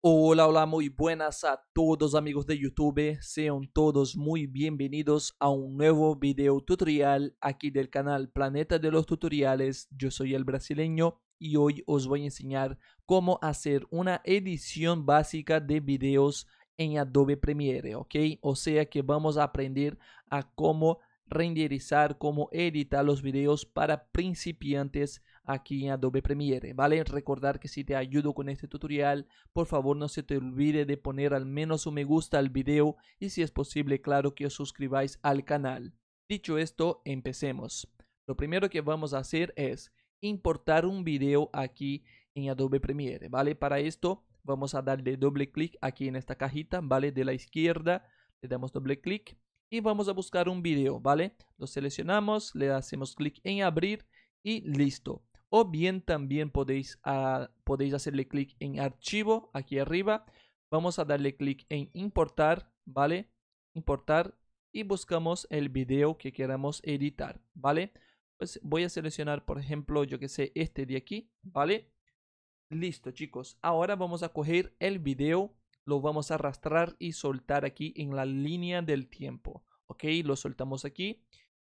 Hola, hola, muy buenas a todos amigos de YouTube. Sean todos muy bienvenidos a un nuevo video tutorial aquí del canal Planeta de los Tutoriales. Yo soy el brasileño y hoy os voy a enseñar cómo hacer una edición básica de videos en Adobe Premiere, ¿ok? O sea que vamos a aprender a cómo renderizar como editar los videos para principiantes aquí en Adobe Premiere, ¿vale? Recordar que si te ayudo con este tutorial, por favor no se te olvide de poner al menos un me gusta al video y si es posible, claro, que os suscribáis al canal. Dicho esto, empecemos. Lo primero que vamos a hacer es importar un video aquí en Adobe Premiere, ¿vale? Para esto vamos a darle doble clic aquí en esta cajita, ¿vale? De la izquierda le damos doble clic y vamos a buscar un video, ¿vale? Lo seleccionamos, le hacemos clic en abrir y listo. O bien también podéis, ah, podéis hacerle clic en archivo aquí arriba. Vamos a darle clic en importar, ¿vale? Importar y buscamos el video que queramos editar, ¿vale? Pues voy a seleccionar, por ejemplo, yo que sé, este de aquí, ¿vale? Listo, chicos. Ahora vamos a coger el video lo vamos a arrastrar y soltar aquí en la línea del tiempo. Ok, lo soltamos aquí.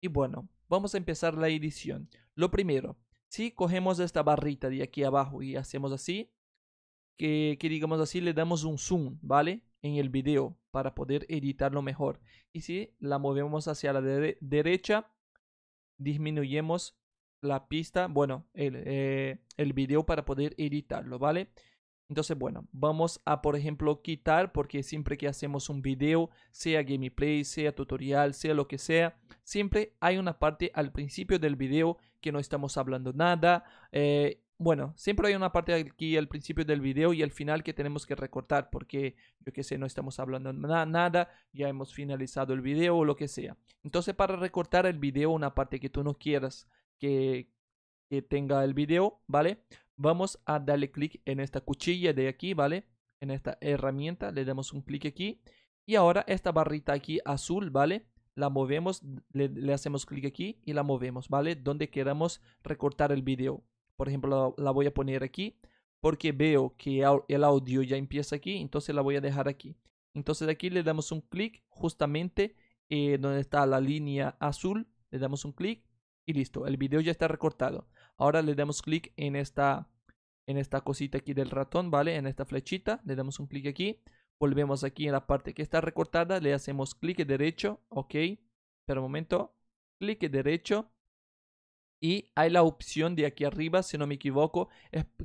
Y bueno, vamos a empezar la edición. Lo primero, si cogemos esta barrita de aquí abajo y hacemos así, que, digamos así le damos un zoom, ¿vale? En el video para poder editarlo mejor. Y si la movemos hacia la derecha, disminuyemos la pista, bueno, el, eh, el video para poder editarlo, ¿vale? Entonces, bueno, vamos a, por ejemplo, quitar, porque siempre que hacemos un video, sea gameplay, sea tutorial, sea lo que sea, siempre hay una parte al principio del video que no estamos hablando nada. Eh, bueno, siempre hay una parte aquí al principio del video y al final que tenemos que recortar porque, yo que sé, no estamos hablando nada, ya hemos finalizado el video o lo que sea. Entonces, para recortar el video, una parte que tú no quieras que, que tenga el video, ¿vale? vamos a darle clic en esta cuchilla de aquí, ¿vale? En esta herramienta, le damos un clic aquí. Y ahora esta barrita aquí azul, ¿vale? La movemos, le, hacemos clic aquí y la movemos, ¿vale? Donde queramos recortar el video. Por ejemplo, la, voy a poner aquí porque veo que el audio ya empieza aquí, entonces la voy a dejar aquí. Entonces aquí le damos un clic justamente donde está la línea azul, le damos un clic y listo, el video ya está recortado. Ahora le damos clic en esta, en esta cosita aquí del ratón, ¿vale? En esta flechita, le damos un clic aquí. Volvemos aquí en la parte que está recortada, le hacemos clic derecho, ok. pero un momento, clic derecho, y hay la opción de aquí arriba, si no me equivoco.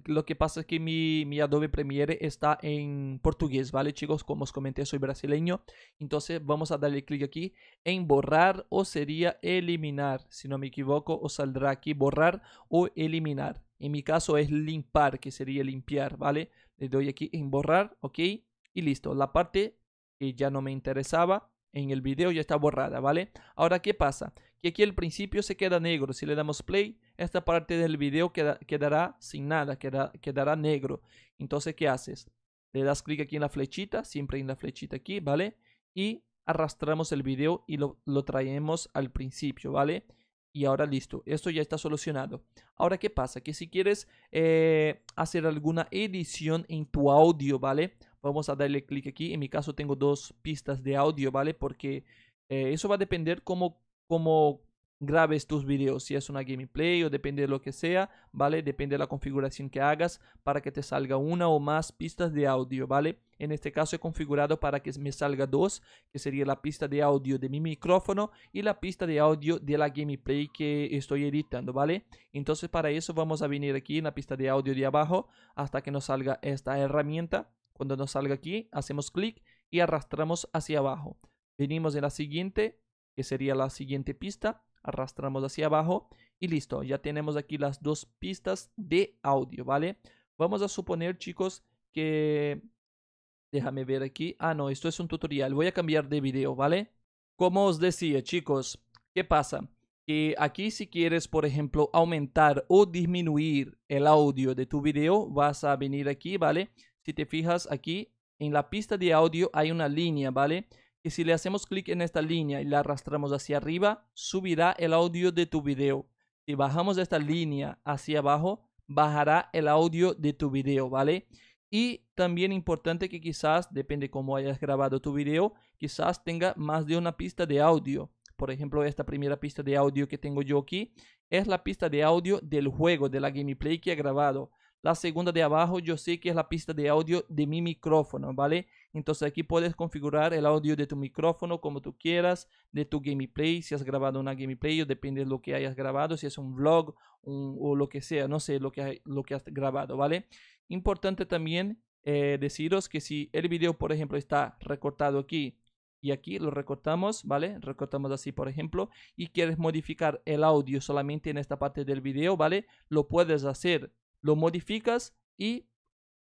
lo que pasa es que mi, mi, Adobe Premiere está en portugués, ¿vale chicos? Como os comenté, soy brasileño. Entonces vamos a darle clic aquí en borrar o sería eliminar. Si no me equivoco, os saldrá aquí borrar o eliminar. En mi caso es limpar, que sería limpiar, ¿vale? Le doy aquí en borrar, ok. Y listo, la parte que ya no me interesaba en el video ya está borrada, ¿vale? Ahora, ¿qué pasa? que aquí el principio se queda negro. Si le damos play, esta parte del video quedará sin nada, quedará negro. Entonces, ¿qué haces? Le das clic aquí en la flechita, siempre en la flechita aquí, ¿vale? Y arrastramos el video y lo, traemos al principio, ¿vale? Y ahora listo, esto ya está solucionado. Ahora, ¿qué pasa? Que si quieres eh, hacer alguna edición en tu audio, ¿vale? Vamos a darle clic aquí. En mi caso tengo dos pistas de audio, ¿vale? Porque eh, eso va a depender cómo cómo grabes tus videos, si es una gameplay o depende de lo que sea, ¿vale? Depende de la configuración que hagas para que te salga una o más pistas de audio, ¿vale? En este caso he configurado para que me salga dos, que sería la pista de audio de mi micrófono y la pista de audio de la gameplay que estoy editando, ¿vale? Entonces para eso vamos a venir aquí en la pista de audio de abajo hasta que nos salga esta herramienta. Cuando nos salga aquí, hacemos clic y arrastramos hacia abajo. Venimos en la siguiente, sería la siguiente pista. Arrastramos hacia abajo y listo, ya tenemos aquí las dos pistas de audio, ¿vale? Vamos a suponer, chicos, que... Déjame ver aquí. Ah, no, esto es un tutorial. Voy a cambiar de video, ¿vale? Como os decía, chicos, ¿qué pasa? Que aquí si quieres, por ejemplo, aumentar o disminuir el audio de tu video, vas a venir aquí, ¿vale? Si te fijas aquí, en la pista de audio hay una línea, ¿vale? Y si le hacemos clic en esta línea y la arrastramos hacia arriba, subirá el audio de tu video. Si bajamos esta línea hacia abajo, bajará el audio de tu video, ¿vale? Y también importante que quizás, depende cómo hayas grabado tu video, quizás tenga más de una pista de audio. Por ejemplo, esta primera pista de audio que tengo yo aquí es la pista de audio del juego, de la gameplay que he grabado. La segunda de abajo yo sé que es la pista de audio de mi micrófono, ¿vale? Entonces aquí puedes configurar el audio de tu micrófono como tú quieras, de tu gameplay, si has grabado una gameplay o depende de lo que hayas grabado, si es un vlog o lo que sea, no sé lo que, lo que has grabado, ¿vale? Importante también eh, deciros que si el video, por ejemplo, está recortado aquí y aquí lo recortamos, ¿vale? Recortamos así, por ejemplo, y quieres modificar el audio solamente en esta parte del video, ¿vale? Lo puedes hacer, lo modificas y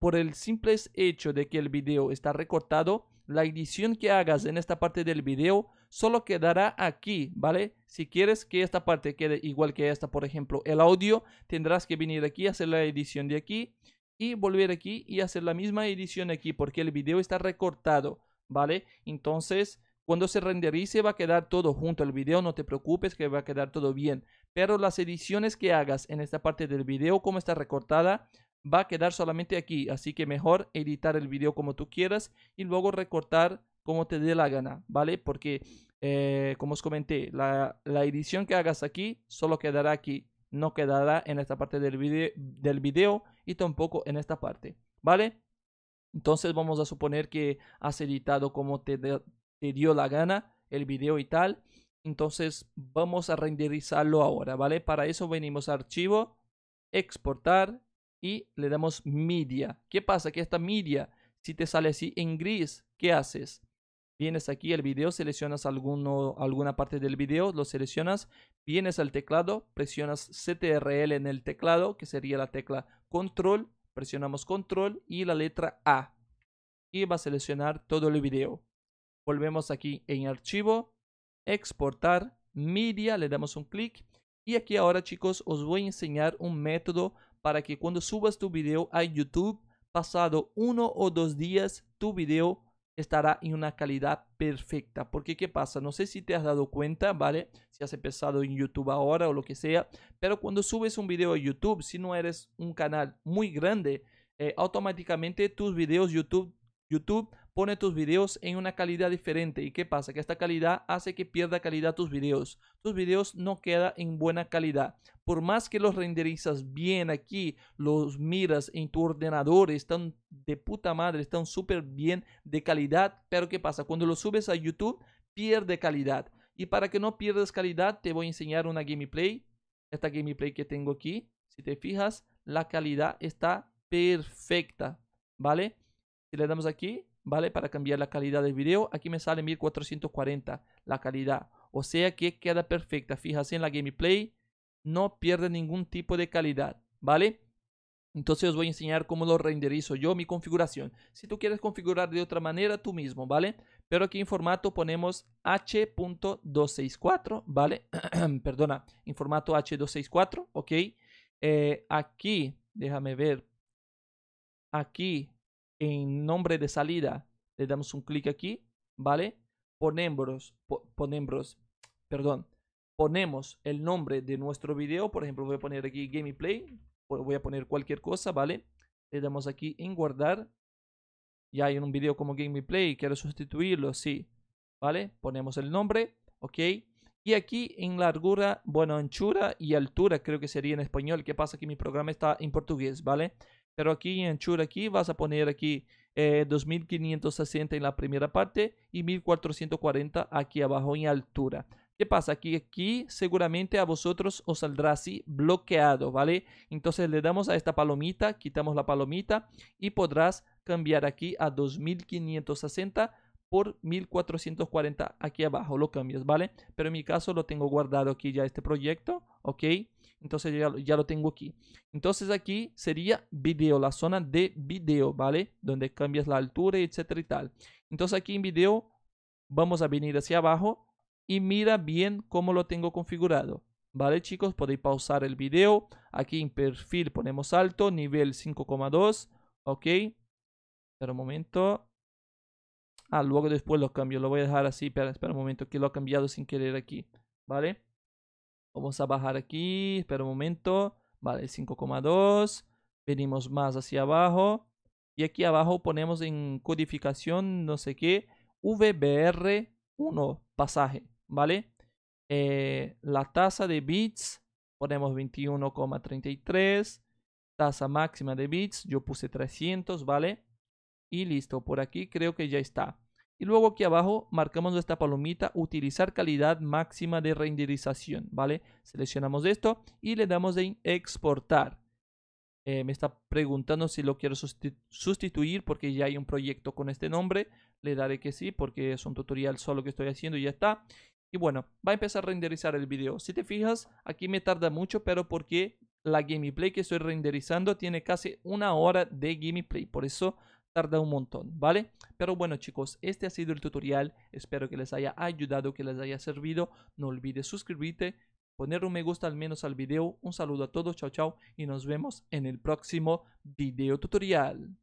por el simple hecho de que el video está recortado, la edición que hagas en esta parte del video solo quedará aquí, ¿vale? Si quieres que esta parte quede igual que esta, por ejemplo, el audio, tendrás que venir aquí, hacer la edición de aquí y volver aquí y hacer la misma edición aquí porque el video está recortado, ¿vale? Entonces, cuando se renderice va a quedar todo junto al video, no te preocupes que va a quedar todo bien. Pero las ediciones que hagas en esta parte del video, como está recortada, va a quedar solamente aquí, así que mejor editar el video como tú quieras y luego recortar como te dé la gana, ¿vale? Porque, eh, como os comenté, la, edición que hagas aquí solo quedará aquí, no quedará en esta parte del video, del y tampoco en esta parte, ¿vale? Entonces vamos a suponer que has editado como te, te dio la gana el video y tal. Entonces vamos a renderizarlo ahora, ¿vale? Para eso venimos a archivo, exportar, y le damos media. ¿Qué pasa? Que esta media, si te sale así en gris, ¿qué haces? Vienes aquí al video, seleccionas alguno, alguna parte del video, lo seleccionas, vienes al teclado, presionas CTRL en el teclado, que sería la tecla control, presionamos control y la letra A. Y va a seleccionar todo el video. Volvemos aquí en archivo, exportar, media, le damos un clic. Y aquí ahora chicos os voy a enseñar un método para que cuando subas tu video a YouTube, pasado uno o dos días, tu video estará en una calidad perfecta. Porque ¿qué pasa? No sé si te has dado cuenta, ¿vale? Si has empezado en YouTube ahora o lo que sea, pero cuando subes un video a YouTube, si no eres un canal muy grande, eh, automáticamente tus videos YouTube, YouTube pone tus videos en una calidad diferente. ¿Y qué pasa? Que esta calidad hace que pierda calidad tus videos. Tus videos no quedan en buena calidad. Por más que los renderizas bien aquí, los miras en tu ordenador, están de puta madre, están súper bien de calidad. Pero ¿qué pasa? Cuando los subes a YouTube, pierde calidad. Y para que no pierdas calidad, te voy a enseñar una gameplay. Esta gameplay que tengo aquí, si te fijas, la calidad está perfecta, ¿vale? Si le damos aquí, ¿vale? Para cambiar la calidad del video, aquí me sale 1440 la calidad. O sea que queda perfecta. fíjate en la gameplay, no pierde ningún tipo de calidad, ¿vale? Entonces os voy a enseñar cómo lo renderizo yo, mi configuración. Si tú quieres configurar de otra manera, tú mismo, ¿vale? Pero aquí en formato ponemos H.264, ¿vale? Perdona, en formato h ¿ok? Eh, aquí, déjame ver. Aquí en nombre de salida le damos un clic aquí, ¿vale? Ponemos, ponemos, perdón, ponemos el nombre de nuestro video, por ejemplo voy a poner aquí gameplay, voy a poner cualquier cosa, ¿vale? Le damos aquí en guardar, ya hay un video como gameplay, quiero sustituirlo, sí, ¿vale? Ponemos el nombre, ok, y aquí en largura, bueno, anchura y altura creo que sería en español, ¿qué pasa? Que mi programa está en portugués, ¿vale? Pero aquí en anchura aquí vas a poner aquí eh, 2560 en la primera parte y 1440 aquí abajo en altura. ¿Qué pasa? Aquí, aquí seguramente a vosotros os saldrá así bloqueado, ¿vale? Entonces le damos a esta palomita, quitamos la palomita y podrás cambiar aquí a 2560 por 1440 aquí abajo lo cambias, ¿vale? Pero en mi caso lo tengo guardado aquí ya este proyecto, ¿ok? Entonces ya, lo tengo aquí. Entonces aquí sería video, la zona de video, ¿vale? Donde cambias la altura, etcétera y tal. Entonces aquí en video vamos a venir hacia abajo y mira bien cómo lo tengo configurado. ¿Vale chicos? Podéis pausar el video. Aquí en perfil ponemos alto, nivel 5,2. Ok. Espera un momento. Ah, luego después lo cambio. Lo voy a dejar así. Espera, espera un momento. Que lo ha cambiado sin querer aquí. ¿Vale? Vamos a bajar aquí. Espera un momento. Vale, 5,2. Venimos más hacia abajo. Y aquí abajo ponemos en codificación, no sé qué, VBR1 pasaje, ¿vale? Eh, la tasa de bits, ponemos 21,33. Tasa máxima de bits, yo puse 300, ¿vale? Y listo, por aquí creo que ya está. Y luego aquí abajo marcamos nuestra palomita, utilizar calidad máxima de renderización, ¿vale? Seleccionamos esto y le damos en exportar. Eh, me está preguntando si lo quiero sustituir porque ya hay un proyecto con este nombre. Le daré que sí porque es un tutorial solo que estoy haciendo y ya está. Y bueno, va a empezar a renderizar el video. Si te fijas, aquí me tarda mucho, pero porque la gameplay que estoy renderizando tiene casi una hora de gameplay. Por eso tarda un montón, ¿vale? Pero bueno chicos, este ha sido el tutorial, espero que les haya ayudado, que les haya servido, no olvides suscribirte, poner un me gusta al menos al video, un saludo a todos, chao chao y nos vemos en el próximo video tutorial.